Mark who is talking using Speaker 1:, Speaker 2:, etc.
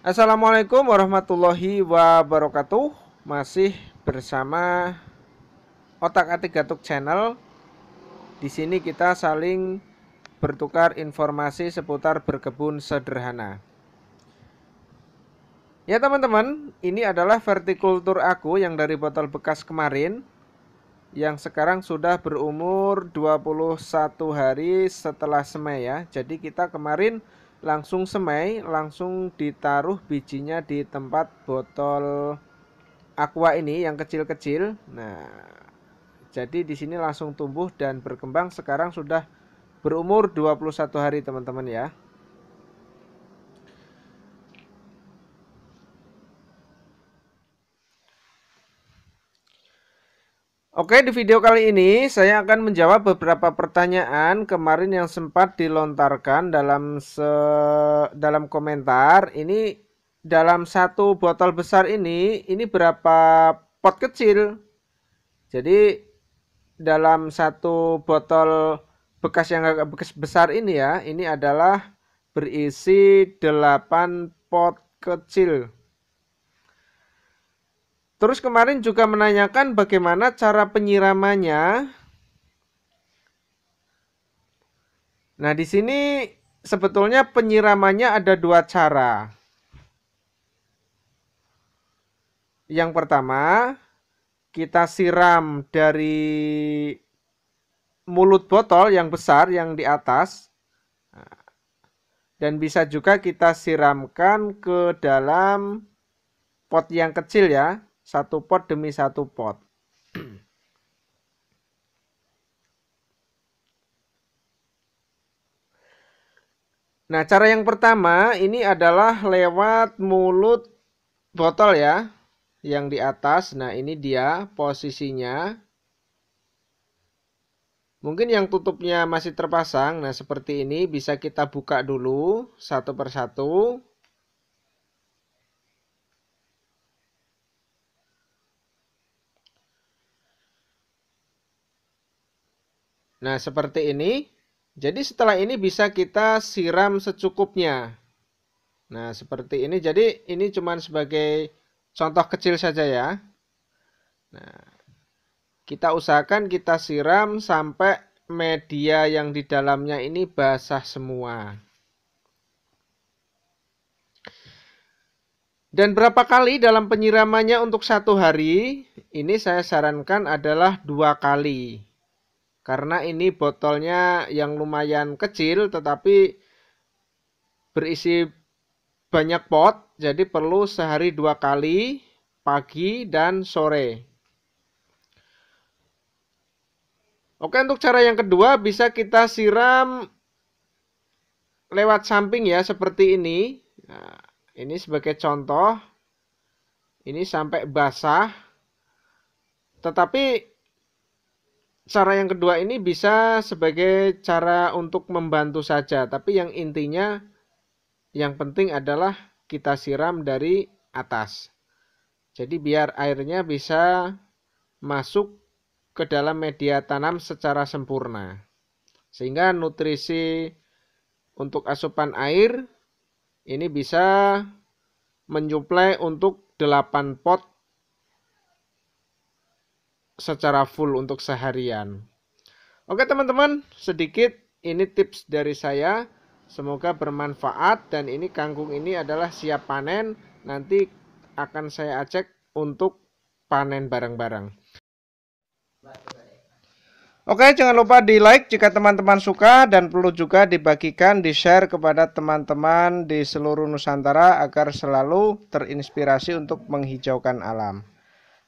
Speaker 1: Assalamualaikum warahmatullahi wabarakatuh Masih bersama Otak Atik Gatuk Channel Di sini kita saling bertukar informasi seputar berkebun sederhana Ya teman-teman, ini adalah vertikultur aku yang dari botol bekas kemarin yang sekarang sudah berumur 21 hari setelah semai ya. Jadi kita kemarin langsung semai, langsung ditaruh bijinya di tempat botol aqua ini yang kecil-kecil. Nah, jadi di sini langsung tumbuh dan berkembang sekarang sudah berumur 21 hari teman-teman ya. Oke, di video kali ini saya akan menjawab beberapa pertanyaan kemarin yang sempat dilontarkan dalam se dalam komentar. Ini dalam satu botol besar ini, ini berapa pot kecil? Jadi dalam satu botol bekas yang agak bekas besar ini ya, ini adalah berisi 8 pot kecil. Terus kemarin juga menanyakan bagaimana cara penyiramannya. Nah, di sini sebetulnya penyiramannya ada dua cara. Yang pertama, kita siram dari mulut botol yang besar yang di atas. Dan bisa juga kita siramkan ke dalam pot yang kecil ya satu pot demi satu pot. Nah, cara yang pertama ini adalah lewat mulut botol ya, yang di atas. Nah, ini dia posisinya. Mungkin yang tutupnya masih terpasang. Nah, seperti ini bisa kita buka dulu satu persatu. Nah, seperti ini. Jadi setelah ini bisa kita siram secukupnya. Nah, seperti ini. Jadi ini cuma sebagai contoh kecil saja ya. Nah, kita usahakan kita siram sampai media yang di dalamnya ini basah semua. Dan berapa kali dalam penyiramannya untuk satu hari? Ini saya sarankan adalah dua kali karena ini botolnya yang lumayan kecil tetapi berisi banyak pot jadi perlu sehari dua kali pagi dan sore Oke untuk cara yang kedua bisa kita siram lewat samping ya seperti ini nah, ini sebagai contoh ini sampai basah tetapi cara yang kedua ini bisa sebagai cara untuk membantu saja, tapi yang intinya yang penting adalah kita siram dari atas. Jadi biar airnya bisa masuk ke dalam media tanam secara sempurna. Sehingga nutrisi untuk asupan air ini bisa menyuplai untuk 8 pot secara full untuk seharian. Oke teman-teman, sedikit ini tips dari saya. Semoga bermanfaat dan ini kangkung ini adalah siap panen. Nanti akan saya cek untuk panen bareng-bareng. Oke, jangan lupa di like jika teman-teman suka dan perlu juga dibagikan, di-share kepada teman-teman di seluruh Nusantara agar selalu terinspirasi untuk menghijaukan alam.